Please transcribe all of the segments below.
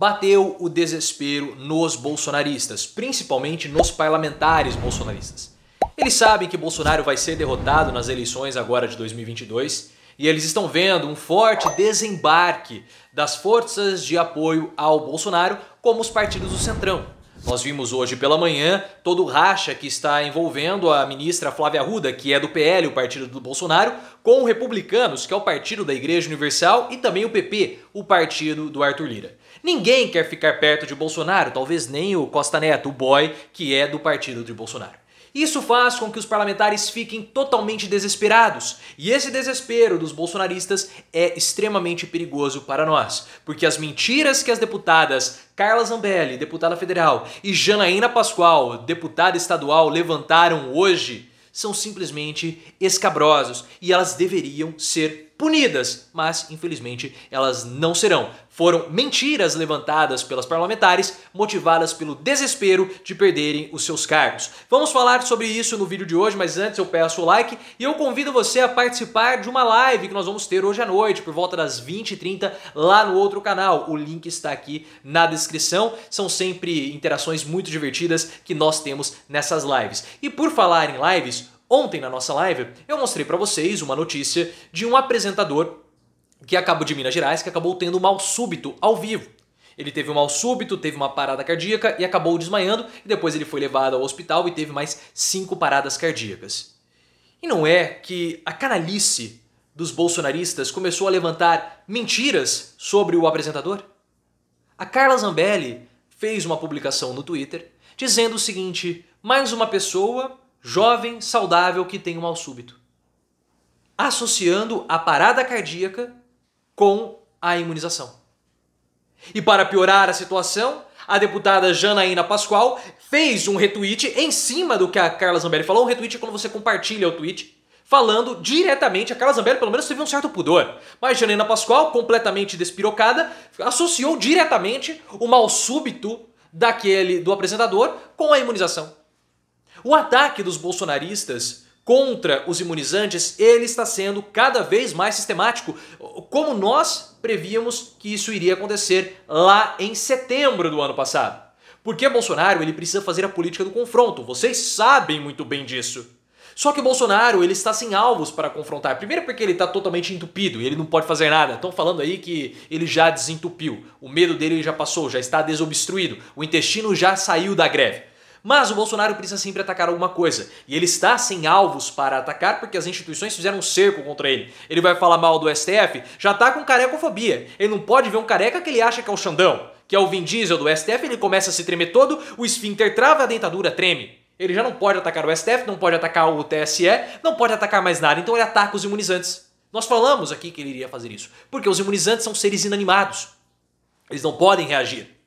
bateu o desespero nos bolsonaristas, principalmente nos parlamentares bolsonaristas. Eles sabem que Bolsonaro vai ser derrotado nas eleições agora de 2022 e eles estão vendo um forte desembarque das forças de apoio ao Bolsonaro, como os partidos do Centrão. Nós vimos hoje pela manhã todo o racha que está envolvendo a ministra Flávia Arruda, que é do PL, o partido do Bolsonaro, com Republicanos, que é o partido da Igreja Universal, e também o PP, o partido do Arthur Lira. Ninguém quer ficar perto de Bolsonaro, talvez nem o Costa Neto, o boy, que é do partido de Bolsonaro. Isso faz com que os parlamentares fiquem totalmente desesperados, e esse desespero dos bolsonaristas é extremamente perigoso para nós, porque as mentiras que as deputadas Carla Zambelli, deputada federal, e Janaína Pascoal, deputada estadual, levantaram hoje são simplesmente escabrosos e elas deveriam ser punidas, mas infelizmente elas não serão. Foram mentiras levantadas pelas parlamentares, motivadas pelo desespero de perderem os seus cargos. Vamos falar sobre isso no vídeo de hoje, mas antes eu peço o like e eu convido você a participar de uma live que nós vamos ter hoje à noite, por volta das 20h30, lá no outro canal. O link está aqui na descrição. São sempre interações muito divertidas que nós temos nessas lives. E por falar em lives, Ontem na nossa live eu mostrei para vocês uma notícia de um apresentador que acabou de Minas Gerais que acabou tendo um mal súbito ao vivo. Ele teve um mal súbito, teve uma parada cardíaca e acabou desmaiando e depois ele foi levado ao hospital e teve mais cinco paradas cardíacas. E não é que a canalice dos bolsonaristas começou a levantar mentiras sobre o apresentador? A Carla Zambelli fez uma publicação no Twitter dizendo o seguinte: mais uma pessoa jovem, saudável que tem um mal súbito, associando a parada cardíaca com a imunização. E para piorar a situação, a deputada Janaína Pascoal fez um retweet em cima do que a Carla Zambelli falou. Um retweet é quando você compartilha o tweet, falando diretamente. A Carla Zambelli, pelo menos, teve um certo pudor. Mas Janaína Pascoal, completamente despirocada, associou diretamente o mal súbito daquele do apresentador com a imunização. O ataque dos bolsonaristas contra os imunizantes, ele está sendo cada vez mais sistemático, como nós prevíamos que isso iria acontecer lá em setembro do ano passado. Porque Bolsonaro, ele precisa fazer a política do confronto, vocês sabem muito bem disso. Só que o Bolsonaro, ele está sem alvos para confrontar. Primeiro porque ele está totalmente entupido e ele não pode fazer nada. Estão falando aí que ele já desentupiu. O medo dele já passou, já está desobstruído. O intestino já saiu da greve. Mas o Bolsonaro precisa sempre atacar alguma coisa. E ele está sem alvos para atacar porque as instituições fizeram um cerco contra ele. Ele vai falar mal do STF, já tá com carecofobia. Ele não pode ver um careca que ele acha que é o Xandão, que é o Vin Diesel do STF, ele começa a se tremer todo, o esfíncter trava, a dentadura treme. Ele já não pode atacar o STF, não pode atacar o TSE, não pode atacar mais nada, então ele ataca os imunizantes. Nós falamos aqui que ele iria fazer isso, porque os imunizantes são seres inanimados. Eles não podem reagir.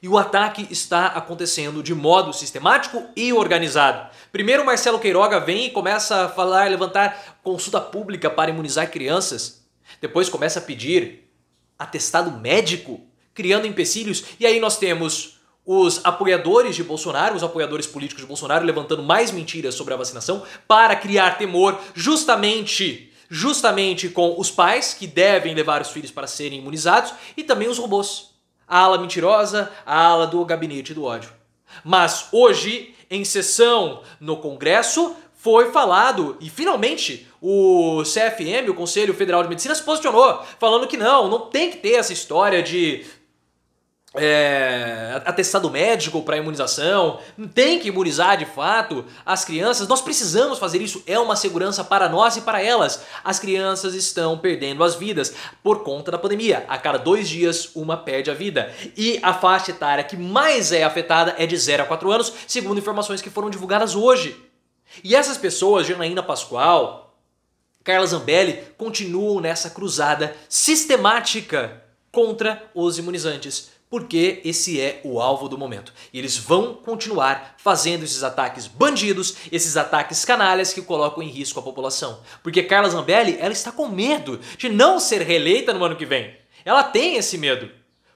E o ataque está acontecendo de modo sistemático e organizado. Primeiro, Marcelo Queiroga vem e começa a falar, levantar consulta pública para imunizar crianças. Depois começa a pedir atestado médico, criando empecilhos. E aí nós temos os apoiadores de Bolsonaro, os apoiadores políticos de Bolsonaro, levantando mais mentiras sobre a vacinação para criar temor justamente justamente com os pais que devem levar os filhos para serem imunizados e também os robôs a ala mentirosa, a ala do gabinete do ódio. Mas hoje, em sessão no Congresso, foi falado e finalmente o CFM, o Conselho Federal de Medicina, se posicionou, falando que não, não tem que ter essa história de é, atestado médico para imunização, tem que imunizar de fato as crianças. Nós precisamos fazer isso, é uma segurança para nós e para elas. As crianças estão perdendo as vidas por conta da pandemia. A cada dois dias, uma perde a vida. E a faixa etária que mais é afetada é de 0 a 4 anos, segundo informações que foram divulgadas hoje. E essas pessoas, Janaína Pascoal, Carla Zambelli, continuam nessa cruzada sistemática contra os imunizantes porque esse é o alvo do momento. E eles vão continuar fazendo esses ataques bandidos, esses ataques canalhas que colocam em risco a população. Porque Carla Zambelli, ela está com medo de não ser reeleita no ano que vem. Ela tem esse medo.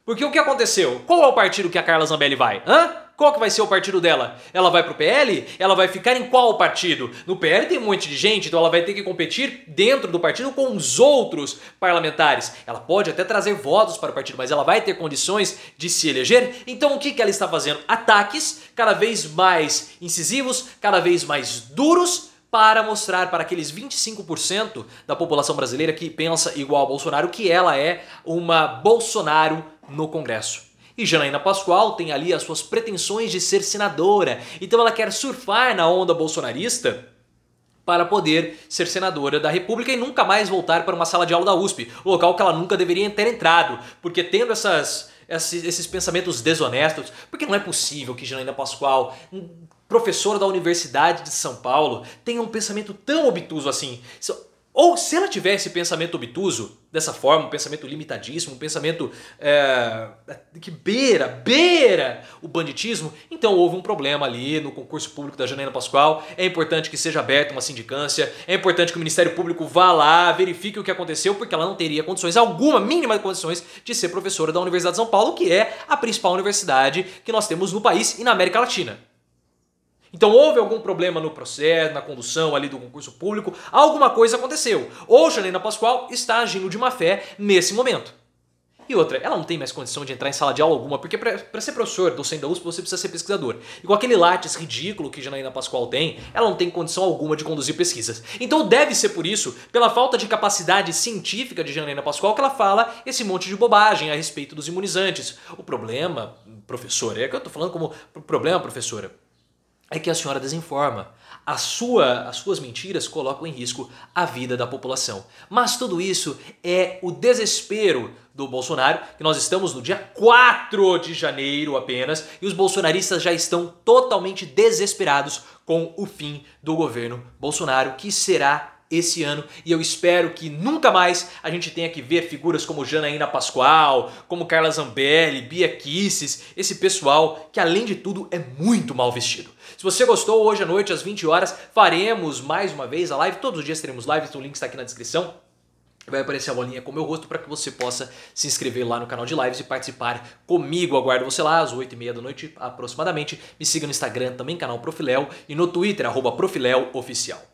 Porque o que aconteceu? Qual é o partido que a Carla Zambelli vai? Hã? Qual que vai ser o partido dela? Ela vai pro PL? Ela vai ficar em qual partido? No PL tem um monte de gente, então ela vai ter que competir dentro do partido com os outros parlamentares. Ela pode até trazer votos para o partido, mas ela vai ter condições de se eleger? Então o que, que ela está fazendo? Ataques cada vez mais incisivos, cada vez mais duros para mostrar para aqueles 25% da população brasileira que pensa igual ao Bolsonaro que ela é uma Bolsonaro no Congresso. E Janaína Pascoal tem ali as suas pretensões de ser senadora, então ela quer surfar na onda bolsonarista para poder ser senadora da República e nunca mais voltar para uma sala de aula da USP, local que ela nunca deveria ter entrado, porque tendo essas, esses, esses pensamentos desonestos, porque não é possível que Janaína Pascoal hum, professora da Universidade de São Paulo, tenha um pensamento tão obtuso assim. Ou se ela tiver esse pensamento obtuso, dessa forma, um pensamento limitadíssimo, um pensamento é, que beira, beira o banditismo, então houve um problema ali no concurso público da Janaina Pascoal. É importante que seja aberta uma sindicância, é importante que o Ministério Público vá lá, verifique o que aconteceu, porque ela não teria condições, alguma mínima condições, de ser professora da Universidade de São Paulo, que é a principal universidade que nós temos no país e na América Latina. Então houve algum problema no processo, na condução ali do concurso público, alguma coisa aconteceu. Ou Janaina Pascoal está agindo de má fé nesse momento. E outra, ela não tem mais condição de entrar em sala de aula alguma, porque para ser professor, do da USP, você precisa ser pesquisador. E com aquele látis ridículo que Janaína Pascoal tem, ela não tem condição alguma de conduzir pesquisas. Então deve ser por isso, pela falta de capacidade científica de Janaína Pascoal, que ela fala esse monte de bobagem a respeito dos imunizantes. O problema, professora, é que eu tô falando como problema, professora é que a senhora desinforma. A sua, as suas mentiras colocam em risco a vida da população. Mas tudo isso é o desespero do Bolsonaro, que nós estamos no dia 4 de janeiro apenas, e os bolsonaristas já estão totalmente desesperados com o fim do governo Bolsonaro, que será esse ano e eu espero que nunca mais a gente tenha que ver figuras como Janaína Pascoal, como Carla Zambelli, Bia Kisses, esse pessoal que além de tudo é muito mal vestido. Se você gostou, hoje à noite às 20 horas faremos mais uma vez a live, todos os dias teremos lives, então o link está aqui na descrição. Vai aparecer a bolinha com o meu rosto para que você possa se inscrever lá no canal de lives e participar comigo. Aguardo você lá às 8h30 da noite aproximadamente. Me siga no Instagram, também canal Profilel e no Twitter, arroba Oficial.